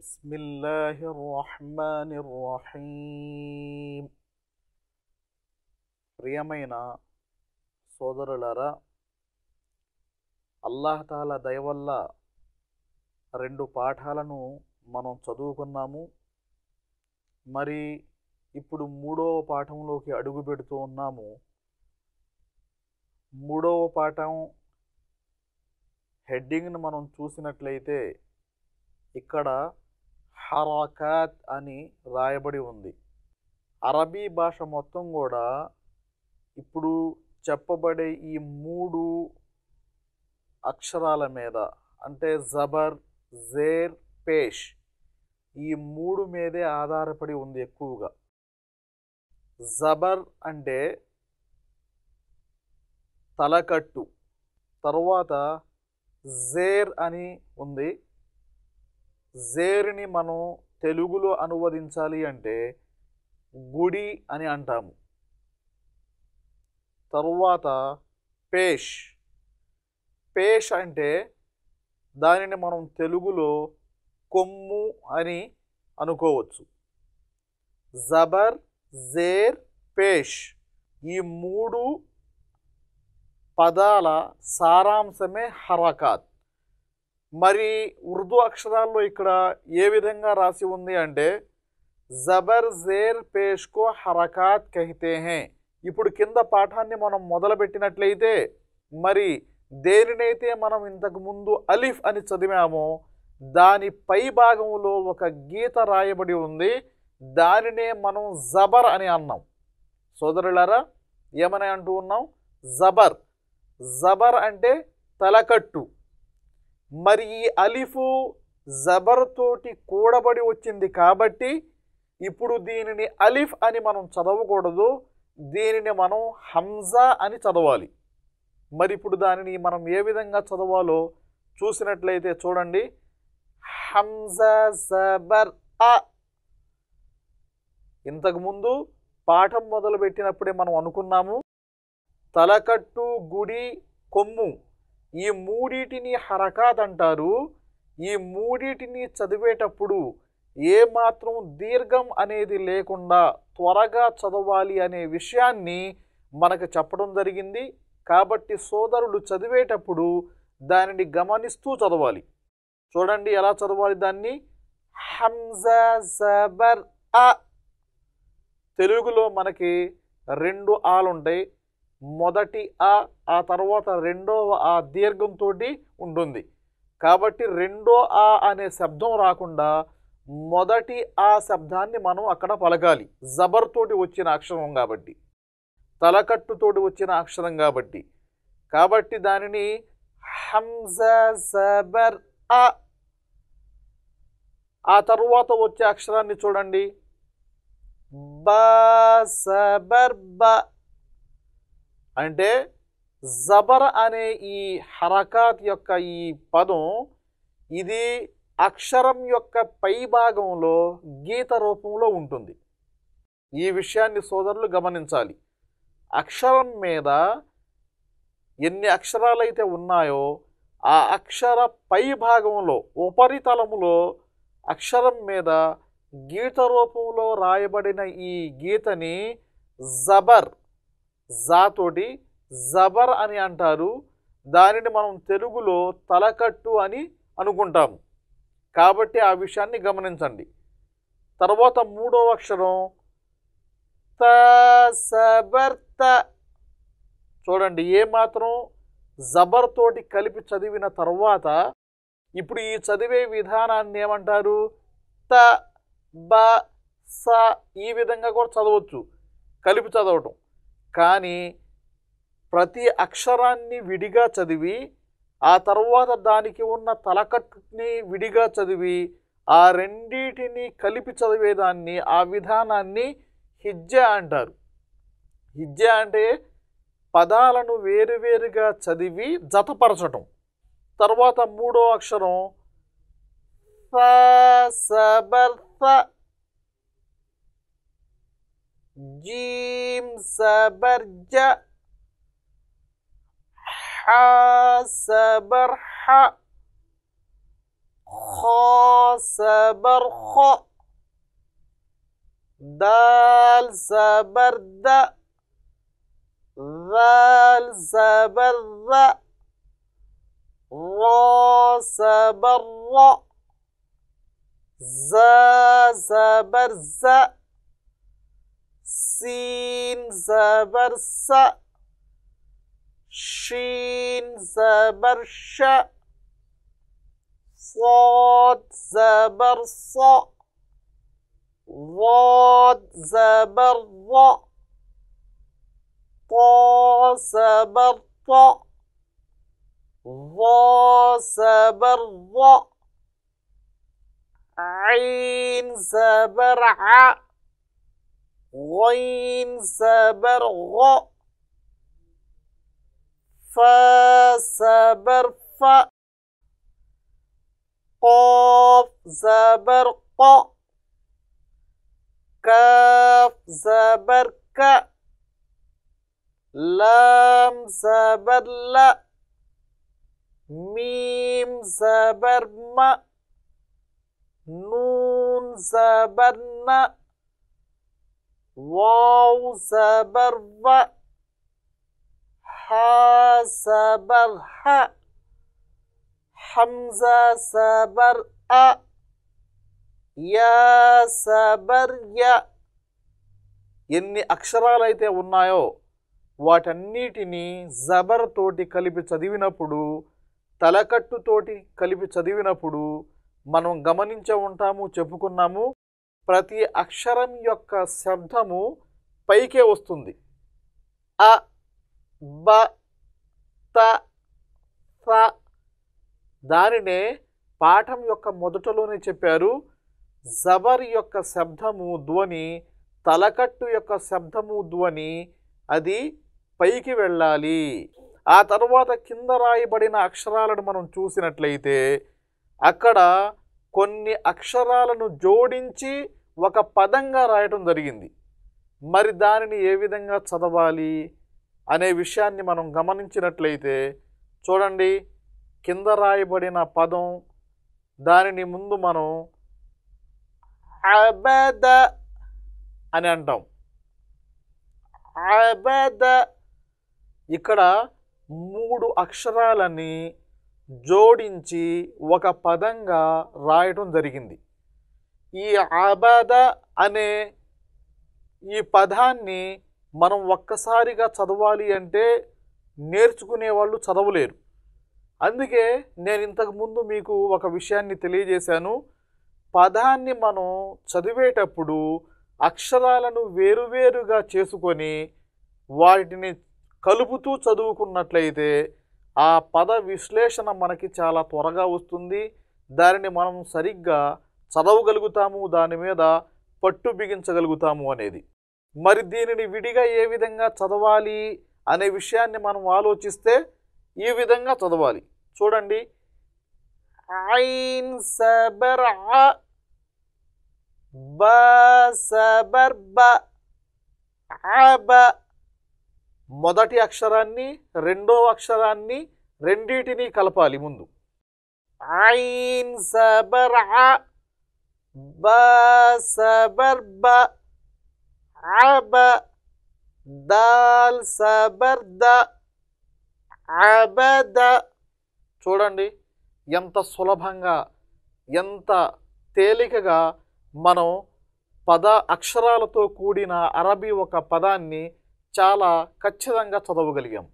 بسم الله الرحمن الرحيم ప్రియమైన సోదరులారా అల్లాహ్ తాల దయ వల్ల రెండు పాఠాలను మనం చదువుకున్నాము మరి ఇప్పుడు మూడవ పాఠంలోకి అడుగు పెడుతూ ఉన్నాము మూడవ పాఠం హెడ్డింగ్ను మనం చూసినట్లయితే ఇక్కడ హరాకాత్ అని రాయబడి ఉంది అరబీ భాష మొత్తం కూడా ఇప్పుడు చెప్పబడే ఈ మూడు అక్షరాల మీద అంటే జబర్ జేర్ పేష్ ఈ మూడు మీదే ఆధారపడి ఉంది ఎక్కువగా జబర్ అంటే తలకట్టు తర్వాత జేర్ అని ఉంది జేర్ని మనం తెలుగులో అనువదించాలి అంటే గుడి అని అంటాము తరువాత పేష్ పేష్ అంటే దానిని మనం తెలుగులో కొమ్ము అని అనుకోవచ్చు జబర్ జేర్ పేష్ ఈ మూడు పదాల సారాంశమే హరకాత్ మరి ఉర్దూ అక్షరాల్లో ఇక్కడ ఏ విధంగా రాసి ఉంది అంటే జబర్ జేర్ పేష్కో హరకాత్ కహితే హే ఇప్పుడు కింద పాఠాన్ని మనం మొదలుపెట్టినట్లయితే మరి దేనినైతే మనం ఇంతకుముందు అలిఫ్ అని చదివామో దాని పై భాగంలో ఒక గీత రాయబడి ఉంది దానినే మనం జబర్ అని అన్నాం సోదరులారా ఏమని అంటూ ఉన్నాం జబర్ జబర్ అంటే తలకట్టు మరి ఈ అలిఫు జబర్తోటి కూడబడి వచ్చింది కాబట్టి ఇప్పుడు దీనిని అలిఫ్ అని మనం చదవకూడదు దీనిని మనం హంజా అని చదవాలి మరి ఇప్పుడు దానిని మనం ఏ విధంగా చదవాలో చూసినట్లయితే చూడండి హంజా జబర్ అ ఇంతకుముందు పాఠం మొదలుపెట్టినప్పుడే మనం అనుకున్నాము తలకట్టు గుడి కొమ్ము ఈ మూడిటిని హరకాద్ అంటారు ఈ మూడిటిని చదివేటప్పుడు ఏమాత్రం దీర్ఘం అనేది లేకుండా త్వరగా చదవాలి అనే విషయాన్ని మనకు చెప్పడం జరిగింది కాబట్టి సోదరులు చదివేటప్పుడు దానిని గమనిస్తూ చదవాలి చూడండి ఎలా చదవాలి దాన్ని హంజా అ తెలుగులో మనకి రెండు ఆలుంటాయి మొదటి ఆ ఆ తర్వాత రెండవ ఆ దీర్ఘంతో ఉంటుంది కాబట్టి రెండో ఆ అనే శబ్దం రాకుండా మొదటి ఆ శబ్దాన్ని మనం అక్కడ పలకాలి జబర్తోటి వచ్చిన అక్షరం కాబట్టి తలకట్టుతోటి వచ్చిన అక్షరం కాబట్టి కాబట్టి దానిని హంజా జబర్ ఆ తరువాత వచ్చే అక్షరాన్ని చూడండి బ సబర్ బ అంటే జబర్ అనే ఈ హరకాత్ యొక్క ఈ పదం ఇది అక్షరం యొక్క పై భాగంలో గీత రూపంలో ఉంటుంది ఈ విషయాన్ని సోదరులు గమనించాలి అక్షరం మీద ఎన్ని అక్షరాలైతే ఉన్నాయో ఆ అక్షర పై భాగంలో ఉపరితలములో అక్షరం మీద గీత రూపంలో రాయబడిన ఈ గీతని జబర్ జా తోటి జబర్ అని అంటారు దానిని మనం తెలుగులో తలకట్టు అని అనుకుంటాము కాబట్టి ఆ విషయాన్ని గమనించండి తర్వాత మూడవ అక్షరం త సబర్త చూడండి ఏ మాత్రం జబర్తోటి కలిపి చదివిన తర్వాత ఇప్పుడు ఈ చదివే విధానాన్ని ఏమంటారు త బ స ఈ విధంగా కూడా చదవచ్చు కలిపి చదవటం కానీ ప్రతి అక్షరాన్ని విడిగా చదివి ఆ తర్వాత దానికి ఉన్న తలకట్టుని విడిగా చదివి ఆ రెండిటిని కలిపి చదివేదాన్ని ఆ విధానాన్ని హిజ్జ అంటారు హిజ్జ అంటే పదాలను వేరువేరుగా చదివి జతపరచటం తర్వాత మూడో అక్షరం స సబర్త جيم سبرجا حا سبرحا خا سبرخا دال سبردا ذال سبرذا را سبرا زا سبرزا سين زبر س شين زبر ش صاد زبر ص ضاد زبر ض طا زبر ط ظا زبر ظ عين زبر ع غين سبر غ فا سبر فا قاف زبر قا كاف زبر ك لام زبر لا ميم زبر ما نون زبر نا واو సబర్వ و ها زبر ح حمزة زبر أ యా ఎన్ని అక్షరాలైతే ఉన్నాయో వాటన్నిటినీ జబర్ తోటి కలిపి చదివినప్పుడు తలకట్టుతోటి కలిపి చదివినప్పుడు మనం గమనించే ఉంటాము చెప్పుకున్నాము ప్రతి అక్షరం యొక్క శబ్దము పైకే వస్తుంది అ బ త స దానినే పాఠం యొక్క మొదటలోనే చెప్పారు జబర్ యొక్క శబ్దము ధ్వని తలకట్టు యొక్క శబ్దము ధ్వని అది పైకి వెళ్ళాలి ఆ తర్వాత కింద రాయబడిన అక్షరాలను మనం చూసినట్లయితే అక్కడ కొన్ని అక్షరాలను జోడించి ఒక పదంగా రాయటం జరిగింది మరి దానిని ఏ విధంగా చదవాలి అనే విషయాన్ని మనం గమనించినట్లయితే చూడండి కింద రాయబడిన పదం దానిని ముందు మనం అబద అని అంటాం అబద ఇక్కడ మూడు అక్షరాలని జోడించి ఒక పదంగా రాయటం జరిగింది ఈ ఆబాద అనే ఈ పదాన్ని మనం ఒక్కసారిగా చదవాలి అంటే నేర్చుకునే వాళ్ళు చదవలేరు అందుకే నేను ఇంతకుముందు మీకు ఒక విషయాన్ని తెలియజేశాను పదాన్ని మనం చదివేటప్పుడు అక్షరాలను వేరువేరుగా చేసుకొని వాటిని కలుపుతూ చదువుకున్నట్లయితే ఆ పద విశ్లేషణ మనకి చాలా త్వరగా వస్తుంది దానిని మనం సరిగ్గా చదవగలుగుతాము దాని మీద పట్టు బిగించగలుగుతాము అనేది మరి దీనిని విడిగా ఏ విధంగా చదవాలి అనే విషయాన్ని మనం ఆలోచిస్తే ఈ విధంగా చదవాలి చూడండి ఐన్ బ సబర్ బ మొదటి అక్షరాన్ని రెండో అక్షరాన్ని రెండిటిని కలపాలి ముందు ఐన్ సబరా با سبرب عب దాల్ సబర్ద అబద చూడండి ఎంత సులభంగా ఎంత తేలికగా మనం పద అక్షరాలతో కూడిన అరబీ ఒక పదాన్ని చాలా ఖచ్చితంగా చదవగలిగాం